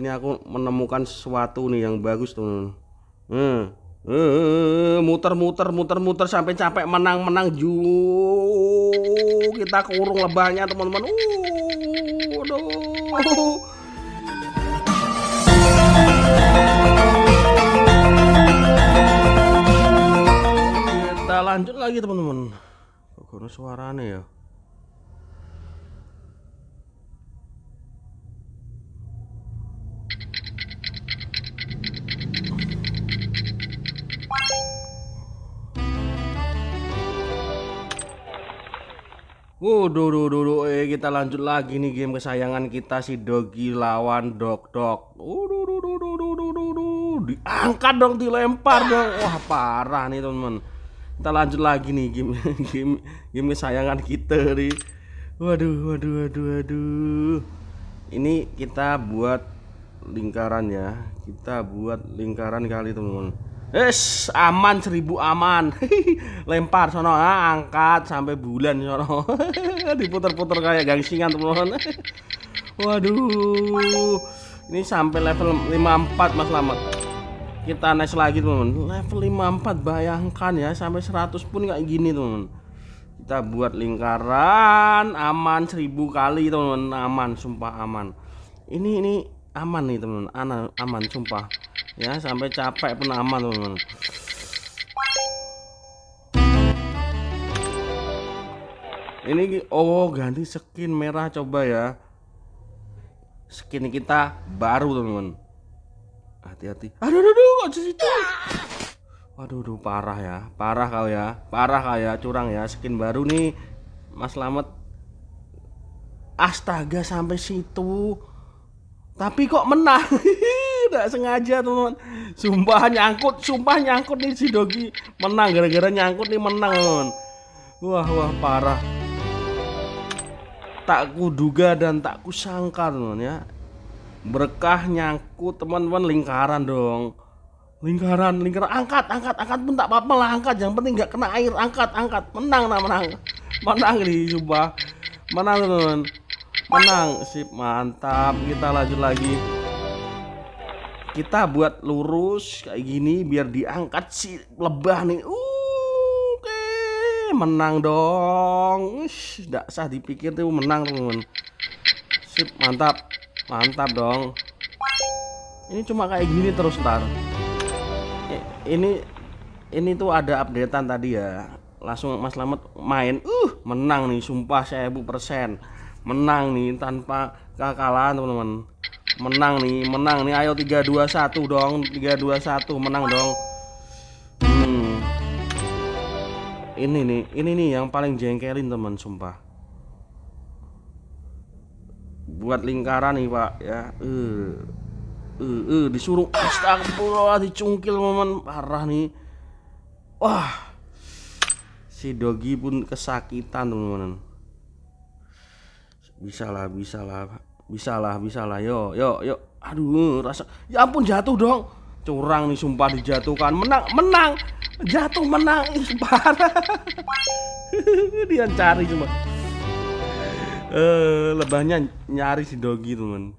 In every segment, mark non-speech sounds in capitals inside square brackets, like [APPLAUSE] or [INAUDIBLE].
ini aku menemukan sesuatu nih yang bagus tuh. hmm. Eh, muter muter muter muter sampai capek menang menang ju kita kurung lebahnya teman-teman uh, aduh kita lanjut lagi teman-teman kok nih ya Waduh, duh, duh, duh. Eh, kita lanjut lagi nih game kesayangan kita si Dogi lawan Dog, Dok. Waduh, duh, duh, duh, duh, duh, duh, duh. Diangkat dong, dilempar dong. Wah parah nih teman-teman. Kita lanjut lagi nih game [LAUGHS] game game kesayangan kita nih. Waduh, waduh, waduh, waduh. Ini kita buat lingkaran ya. Kita buat lingkaran kali teman-teman. Es aman seribu aman. [LAUGHS] Lempar sono ah, angkat sampai bulan sono. [LAUGHS] Diputer-puter kayak gangsingan teman. [LAUGHS] Waduh. Ini sampai level 54 Mas lama, Kita naik lagi teman. Level 54 bayangkan ya sampai 100 pun kayak gini teman. Kita buat lingkaran aman seribu kali teman. Aman sumpah aman. Ini ini aman nih teman. Aman, aman sumpah ya sampai capek pun aman teman-teman ini oh ganti skin merah coba ya skin kita baru teman-teman hati-hati aduh aduh aduh kok situ Aduh aduh, parah ya parah kau ya parah kau ya curang ya skin baru nih Mas selamat astaga sampai situ tapi kok menang [LAUGHS] nggak sengaja teman teman sumpah nyangkut sumpah nyangkut nih si dogi menang gara-gara nyangkut nih menang teman wah wah parah tak kuduga dan tak kusangka teman ya berkah nyangkut teman-teman lingkaran dong lingkaran lingkaran angkat angkat angkat pun tak apa-apa lah angkat yang penting nggak kena air angkat angkat menang nah menang menang nih sumpah menang teman teman menang sip mantap kita lanjut lagi kita buat lurus kayak gini biar diangkat si lebah nih. Uh, Oke, menang dong. tidak sah dipikir tuh menang teman. Sip, mantap, mantap dong. Ini cuma kayak gini terus ntar. Ini ini tuh ada updatean tadi ya. Langsung Mas Lamet main. Uh, menang nih, sumpah saya bu persen menang nih tanpa kekalahan teman-teman Menang nih, menang nih. Ayo 321 dong. 321 menang dong. Hmm. Ini nih, ini nih yang paling jengkelin teman sumpah. Buat lingkaran nih, Pak, ya. Eh. Uh, uh, disuruh astagfirullah dicungkil momen parah nih wah si dogi pun kesakitan teman-teman bisa lah bisa lah bisa lah bisa lah yo yo yo aduh rasa ya ampun jatuh dong curang nih sumpah dijatuhkan menang menang jatuh menang parah [LAUGHS] dia cari cuma eh lebahnya nyari si dogi teman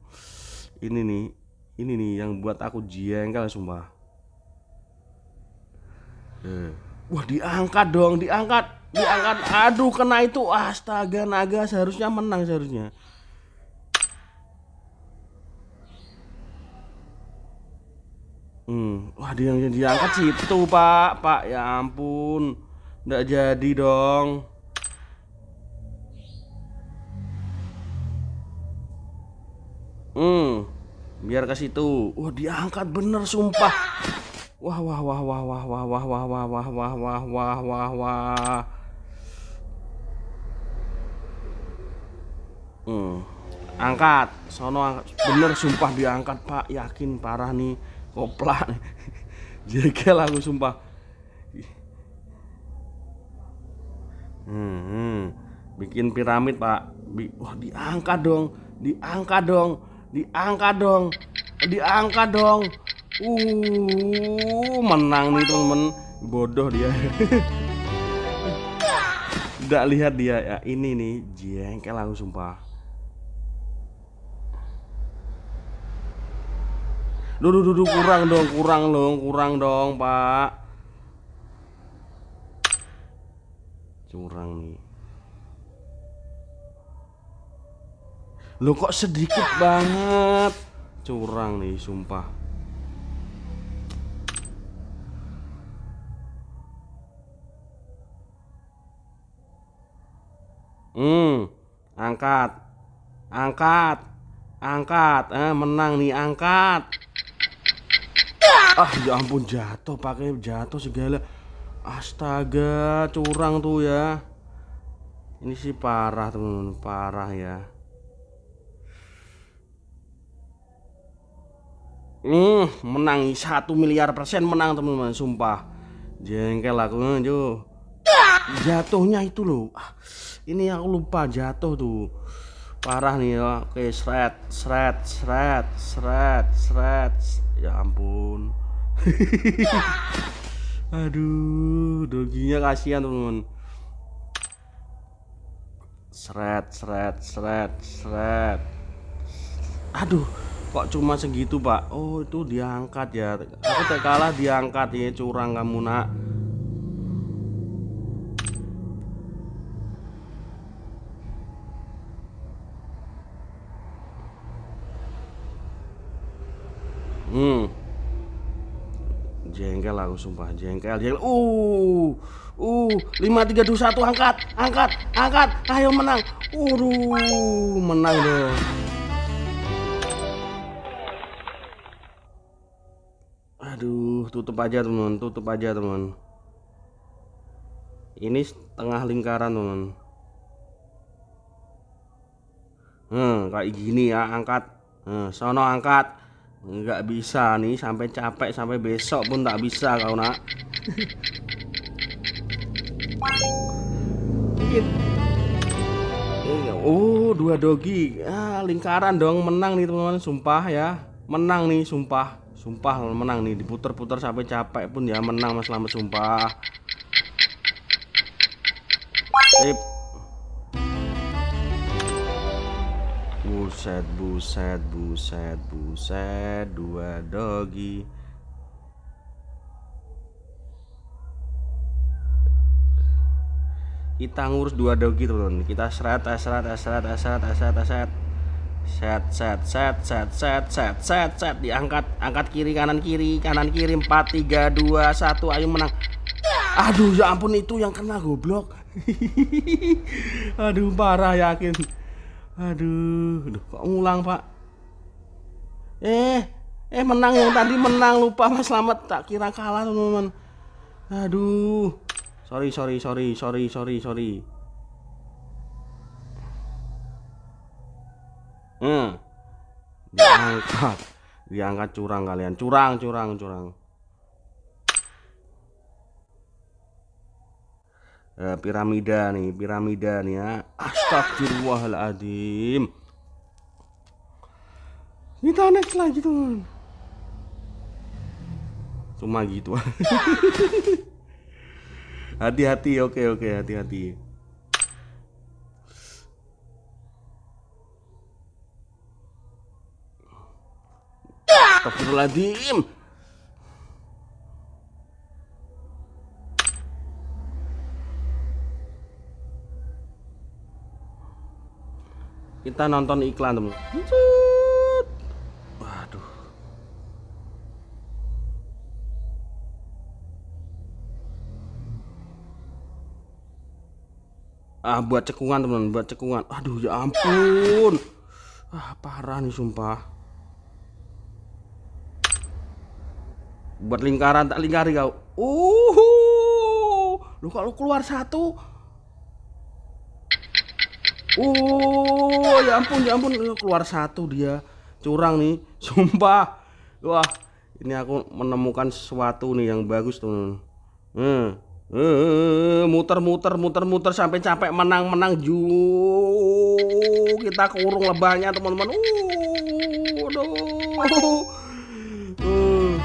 ini nih ini nih yang buat aku jengkel sumpah eh. wah diangkat dong diangkat diangkat aduh kena itu astaga naga seharusnya menang seharusnya Hmm. Wah, dia yang diangkat situ, Pak. Pak, ya ampun. Nggak jadi dong. Hmm. Biar ke situ. Wah, diangkat bener sumpah. Wah, wah, wah, wah, wah, wah, wah, wah, wah, wah, wah, wah, wah, wah, wah. Hmm. Angkat, sono angkat. Bener sumpah diangkat, Pak. Yakin parah nih koplak [LAUGHS] jegel aku sumpah hmm, bikin piramid pak Bi wah diangkat dong diangkat dong diangkat dong diangkat dong uh menang nih temen bodoh dia tidak [LAUGHS] lihat dia ya ini nih jengkel aku sumpah Duh, duh, duh, kurang dong, kurang dong, kurang dong, Pak. Curang nih. Lo kok sedikit banget? Curang nih, sumpah. Hmm, angkat. Angkat. Angkat. Eh, menang nih, angkat ah ya ampun jatuh pakai jatuh segala astaga curang tuh ya ini sih parah teman-teman parah ya Hmm, menang satu miliar persen menang teman-teman sumpah jengkel aku eh, jo jatuhnya itu loh ah, ini aku lupa jatuh tuh parah nih ya oke seret seret seret seret seret ya ampun [LAUGHS] Aduh, doginya kasihan teman-teman. Seret, seret, seret, seret. Aduh, kok cuma segitu pak? Oh itu diangkat ya. Aku tak kalah diangkat ya curang kamu nak. jengkel aku sumpah jengkel jengkel uh uh lima tiga dua satu angkat angkat angkat ayo menang uh menang deh aduh tutup aja teman tutup aja teman ini setengah lingkaran teman hmm kayak gini ya angkat hmm, sono angkat nggak bisa nih sampai capek sampai besok pun tak bisa kau nak iya. oh dua dogi ah, lingkaran dong menang nih teman-teman sumpah ya menang nih sumpah sumpah menang nih diputer-puter sampai capek pun ya menang mas selamat sumpah Sip. Buset, buset, buset, buset, dua dogi. Kita ngurus dua dogi tuh teman Kita seret, eh, seret, eh, seret, eh, seret, seret, seret. Set, set, set, set, set, set, set, set, diangkat, angkat kiri, kanan, kiri, kanan, kiri, empat, tiga, dua, satu, ayo menang. Aduh, ya ampun itu yang kena goblok. [LAUGHS] Aduh, parah yakin. Aduh, aduh kok ngulang pak? Eh, eh menang yang tadi menang lupa mas selamat tak kira kalah teman-teman. Aduh, sorry sorry sorry sorry sorry sorry. Hmm, diangkat, diangkat curang kalian, curang curang curang. Eh, piramida nih piramida nih ya astagfirullahaladzim kita next lagi tuh cuma gitu [LAUGHS] hati-hati oke okay, oke okay, hati-hati Astagfirullahaladzim kita nonton iklan teman waduh ah buat cekungan teman buat cekungan aduh ya ampun ah parah nih sumpah buat lingkaran tak lingkari kau uh lu kalau keluar satu Uh, ya ampun, ya ampun, eh, keluar satu dia. Curang nih, [LAUGHS] sumpah. Wah, ini aku menemukan sesuatu nih yang bagus, tuh. Hmm. Uh, eh, muter-muter muter-muter sampai capek menang-menang ju kita kurung lebahnya teman-teman uh aduh uh.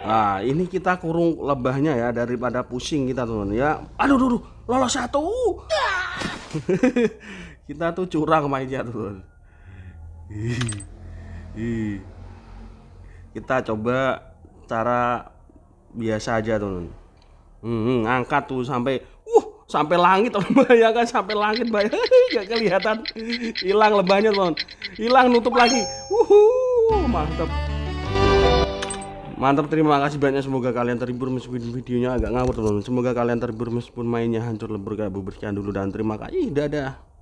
nah ini kita kurung lebahnya ya daripada pusing kita teman ya aduh aduh, aduh lolos satu [LAUGHS] kita tuh curang mainnya tuh kita coba cara biasa aja tuh hmm, angkat tuh sampai uh sampai langit bayangkan [LAUGHS] sampai langit bayang [LAUGHS] nggak kelihatan hilang lebahnya teman hilang nutup lagi uh mantap mantap terima kasih banyak semoga kalian terhibur meskipun videonya agak ngawur teman-teman semoga kalian terhibur meskipun mainnya hancur lebur kayak bubur sekian dulu dan terima kasih dadah